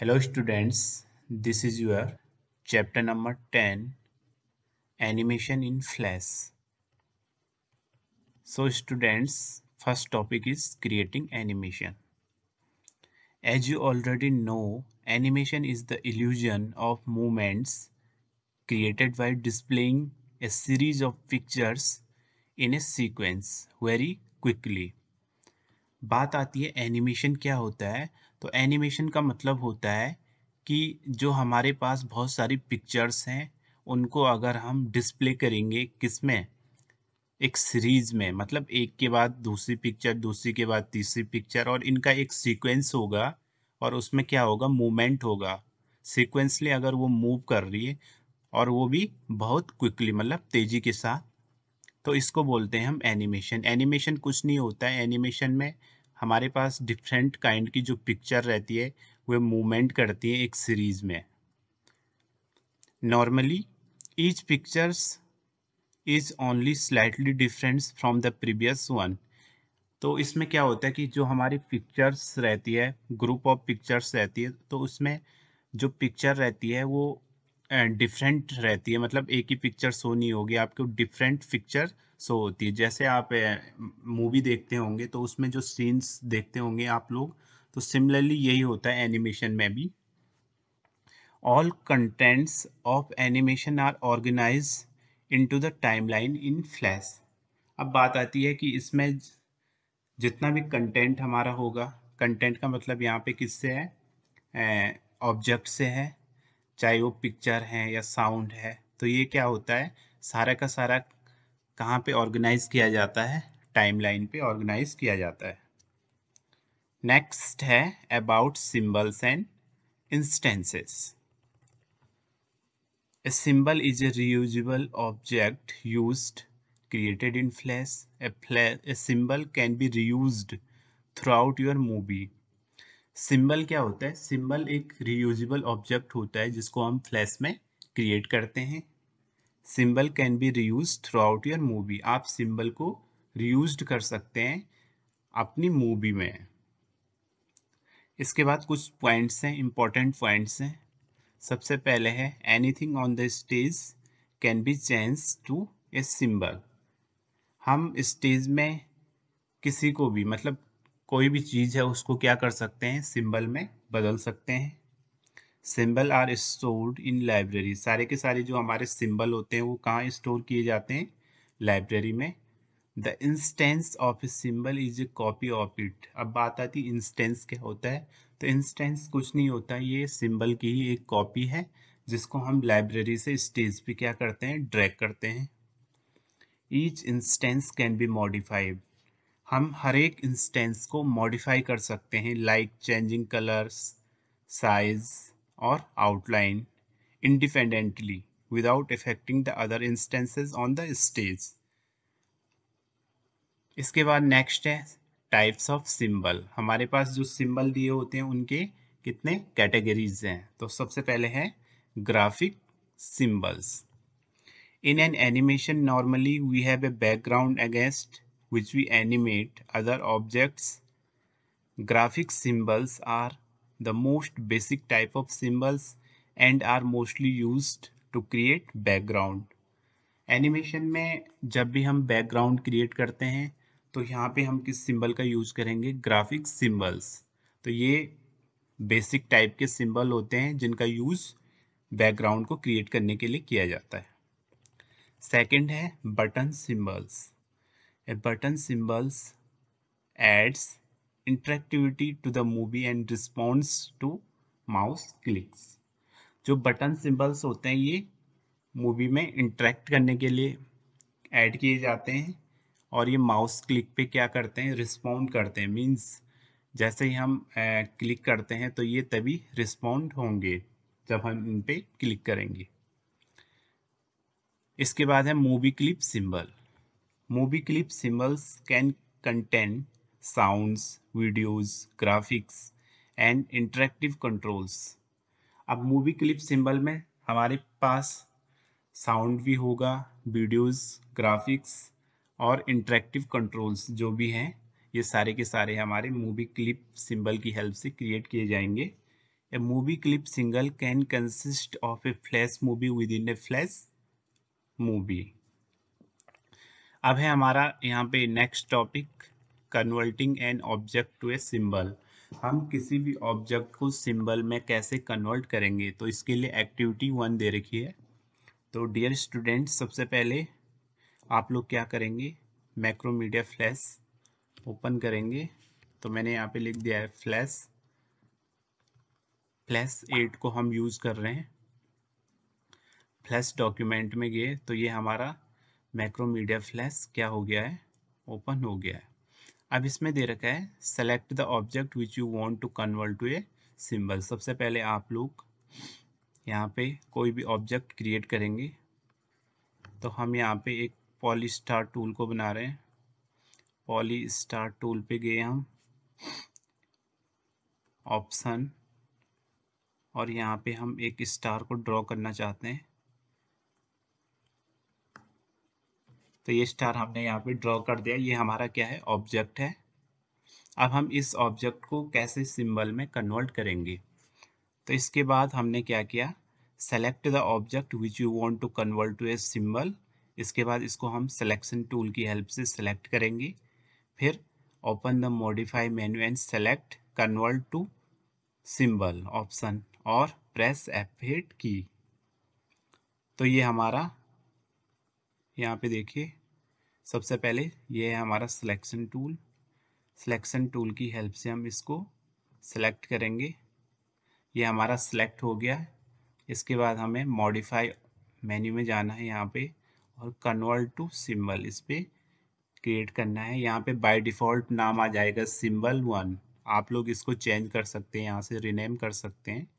Hello students this is your chapter number ten animation in flash so students first topic is creating animation as you already know animation is the illusion of moments created by displaying a series of pictures in a sequence very quickly बात आती है animation क्या होता है तो animation का मतलब होता है कि जो हमारे पास बहुत सारी पिक्चर्स हैं उनको अगर हम डिस्प्ले करेंगे किस में एक सीरीज़ में मतलब एक के बाद दूसरी पिक्चर दूसरी के बाद तीसरी पिक्चर और इनका एक सीक्वेंस होगा और उसमें क्या होगा मूवमेंट होगा सीक्वेंसली अगर वो मूव कर रही है और वो भी बहुत क्विकली मतलब तेज़ी के साथ तो इसको बोलते हैं हम एनिमेशन एनिमेशन कुछ नहीं होता है एनिमेशन में हमारे पास डिफरेंट काइंड की जो पिक्चर रहती है वह मूवमेंट करती है एक सीरीज में normally each pictures is only slightly different from the previous one तो इसमें क्या होता है कि जो हमारी पिक्चर्स रहती है ग्रुप ऑफ पिक्चर्स रहती है तो उसमें जो पिक्चर रहती है वो डिफरेंट रहती है मतलब एक ही पिक्चर शो नहीं होगी आपको डिफरेंट पिक्चर सो होती है जैसे आप मूवी देखते होंगे तो उसमें जो सीन्स देखते होंगे आप लोग तो सिमिलरली यही होता है एनिमेशन में भी all contents of animation are organize into the time line in flash अब बात आती है कि इसमें जितना भी कंटेंट हमारा होगा कंटेंट का मतलब यहाँ पे किससे है ऑब्जेक्ट से है चाहे वो पिक्चर है या साउंड है तो ये क्या होता है सारा का सारा कहाँ पे ऑर्गेनाइज किया जाता है टाइमलाइन पे ऑर्गेनाइज किया जाता है नेक्स्ट है about symbols and instances a symbol is a reusable object use created in flash a symbol can be can throughout throughout movie symbol क्या होता है सिंबल एक रियूजल ऑब्जेक्ट होता है जिसको हम फ्लैश में क्रिएट करते हैं symbol can be reuse throughout your movie आप सिंबल को रीयूज कर सकते हैं अपनी मूवी में इसके बाद कुछ पॉइंट्स हैं इम्पॉर्टेंट पॉइंट्स हैं सबसे पहले है anything on the stage can be change to a symbol हम स्टेज में किसी को भी मतलब कोई भी चीज़ है उसको क्या कर सकते हैं सिंबल में बदल सकते हैं symbol are stored in library सारे के सारे जो हमारे सिंबल होते हैं वो कहाँ स्टोर किए जाते हैं लाइब्रेरी में the instance of a symbol is a copy of it अब बात आती है इंस्टेंस क्या होता है तो इंस्टेंस कुछ नहीं होता ये सिंबल की ही एक कॉपी है जिसको हम लाइब्रेरी से स्टेज पे क्या करते हैं ड्रैग करते हैं each instance can be modified हम हर एक इंस्टेंस को मॉडिफाई कर सकते हैं like changing colours size or outline independently without affecting the other instances on the stage. इसके बाद नेक्स्ट है टाइप्स ऑफ सिंबल हमारे पास जो सिंबल दिए होते हैं उनके कितने कैटेगरीज हैं तो सबसे पहले है graphic symbols in an animation normally we have a background against which we animate other objects graphic symbols are the most basic type of symbols and are mostly used to create background. Animation में जब भी हम background create करते हैं तो यहाँ पे हम किस सिंबल का यूज करेंगे ग्राफिक सिंबल्स तो ये बेसिक टाइप के सिंबल होते हैं जिनका यूज़ बैकग्राउंड को क्रिएट करने के लिए किया जाता है सेकंड है button symbols button symbols adds interactivity to the movie and response to mouse clicks जो बटन सिंबल्स होते हैं ये मूवी में इंट्रैक्ट करने के लिए ऐड किए जाते हैं और ये माउस क्लिक पे क्या करते हैं रिस्पॉन्ड करते हैं मींस जैसे ही हम क्लिक करते हैं तो ये तभी रिस्पॉन्ड होंगे जब हम इन पे क्लिक करेंगे इसके बाद है movie clip symbol movie clip symbols can contain sounds videos, graphics and interactive controls अब मूवी क्लिप सिंबल में हमारे पास साउंड भी होगा वीडियोस ग्राफिक्स और इंटरेक्टिव कंट्रोल्स जो भी हैं ये सारे के सारे हमारे मूवी क्लिप सिंबल की हेल्प से क्रिएट किए जाएंगे a movie clip single can consist of a flash movie within a flash movie अब है हमारा यहाँ पे next topic converting an object to a symbol हम किसी भी ऑब्जेक्ट को सिंबल में कैसे कन्वर्ट करेंगे तो इसके लिए एक्टिविटी वन दे रखी है तो डियर स्टूडेंट सबसे पहले आप लोग क्या करेंगे मैक्रोमीडिया फ्लैश ओपन करेंगे तो मैंने यहाँ पे लिख दिया है फ्लैश फ्लैश एट को हम यूज़ कर रहे हैं फ्लैश डॉक्यूमेंट में गए तो ये हमारा मैक्रोमीडिया फ्लैश क्या हो गया है ओपन हो गया है अब इसमें दे रखा है select the object which you want to convert to a symbol सबसे पहले आप लोग यहाँ पे कोई भी ऑब्जेक्ट क्रिएट करेंगे तो हम यहाँ पे एक पॉली स्टार टूल को बना रहे हैं पॉली स्टार टूल पे गए हम ऑप्शन और यहाँ पे हम एक स्टार को ड्रॉ करना चाहते हैं तो ये स्टार हमने यहाँ पे ड्रॉ कर दिया ये हमारा क्या है ऑब्जेक्ट है अब हम इस ऑब्जेक्ट को कैसे सिंबल में कन्वर्ट करेंगे तो इसके बाद हमने क्या किया select the object which you want to convert to a symbol इसके बाद इसको हम सेलेक्शन टूल की हेल्प से सेलेक्ट करेंगे फिर open the modify menu and select convert to symbol option और प्रेस एफ की तो ये हमारा यहाँ पे देखिए सबसे पहले ये है हमारा सिलेक्शन टूल सिलेक्शन टूल की हेल्प से हम इसको सेलेक्ट करेंगे ये हमारा सिलेक्ट हो गया है इसके बाद हमें मॉडिफाई मेन्यू में जाना है यहाँ पे और कन्वर्ट टू सिंबल इस पर क्रिएट करना है यहाँ पे बाय डिफ़ॉल्ट नाम आ जाएगा सिंबल वन आप लोग इसको चेंज कर सकते हैं यहाँ से रिनेम कर सकते हैं